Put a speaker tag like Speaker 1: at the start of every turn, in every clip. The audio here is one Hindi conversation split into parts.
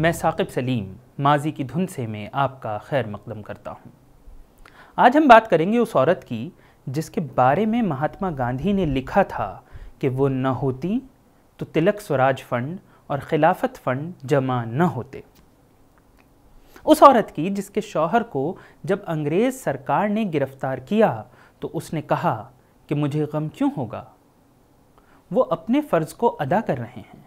Speaker 1: मैं साकिब सलीम माजी की धुन से मैं आपका खैर मकदम करता हूँ आज हम बात करेंगे उस औरत की जिसके बारे में महात्मा गांधी ने लिखा था कि वो न होती तो तिलक स्वराज फंड और खिलाफत फंड जमा न होते उस औरत की जिसके शौहर को जब अंग्रेज़ सरकार ने गिरफ्तार किया तो उसने कहा कि मुझे गम क्यों होगा वो अपने फ़र्ज़ को अदा कर रहे हैं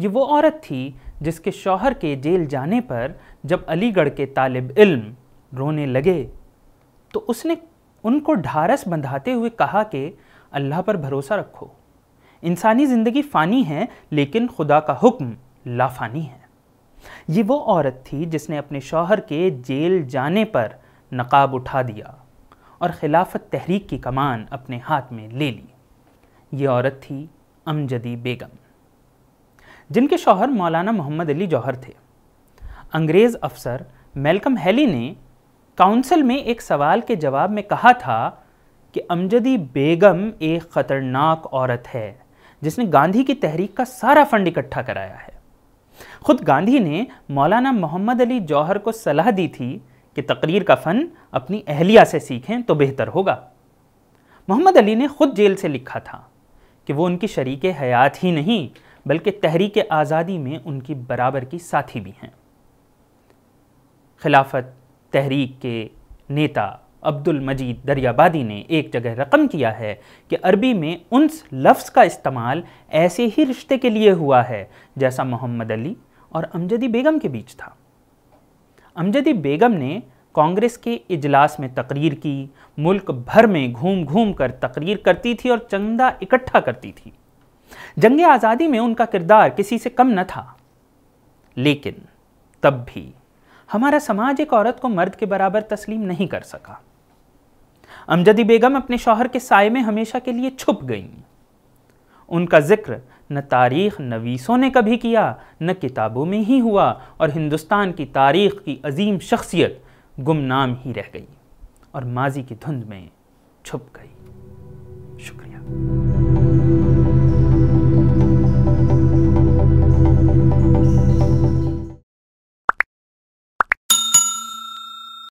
Speaker 1: ये वो औरत थी जिसके शौहर के जेल जाने पर जब अलीगढ़ के तालिब इल्म रोने लगे तो उसने उनको ढारस बंधाते हुए कहा कि अल्लाह पर भरोसा रखो इंसानी ज़िंदगी फ़ानी है लेकिन खुदा का हुक्म लाफानी है ये वो औरत थी जिसने अपने शौहर के जेल जाने पर नकाब उठा दिया और खिलाफत तहरीक की कमान अपने हाथ में ले ली ये औरत थी अमजदी बेगम जिनके शौहर मौलाना मोहम्मद अली जौहर थे अंग्रेज़ अफसर मेलकम हेली ने काउंसिल में एक सवाल के जवाब में कहा था कि अमजदी बेगम एक ख़तरनाक औरत है जिसने गांधी की तहरीक का सारा फंड इकट्ठा कराया है खुद गांधी ने मौलाना मोहम्मद अली जौहर को सलाह दी थी कि तकरीर का फ़न अपनी अहलिया से सीखें तो बेहतर होगा मोहम्मद अली ने खुद जेल से लिखा था कि वो उनकी शरीक हयात ही नहीं बल्कि तहरीक आज़ादी में उनकी बराबर की साथी भी हैं खिलाफत तहरीक के नेता अब्दुल मजीद दरियाबादी ने एक जगह रकम किया है कि अरबी में उन लफ्ज़ का इस्तेमाल ऐसे ही रिश्ते के लिए हुआ है जैसा मोहम्मद अली और अमजदी बेगम के बीच था अमजदी बेगम ने कांग्रेस के इजलास में तकरीर की मुल्क भर में घूम घूम कर तकरीर करती थी और चंदा इकट्ठा करती थी जंग आज़ादी में उनका किरदार किसी से कम न था लेकिन तब भी हमारा समाज एक औरत को मर्द के बराबर तस्लीम नहीं कर सका अमजदी बेगम अपने शौहर के साय में हमेशा के लिए छुप गईं उनका जिक्र न तारीख नवीसों ने कभी किया न किताबों में ही हुआ और हिंदुस्तान की तारीख की अजीम शख्सियत गुमनाम ही रह गई और माजी की धुंध में छुप गई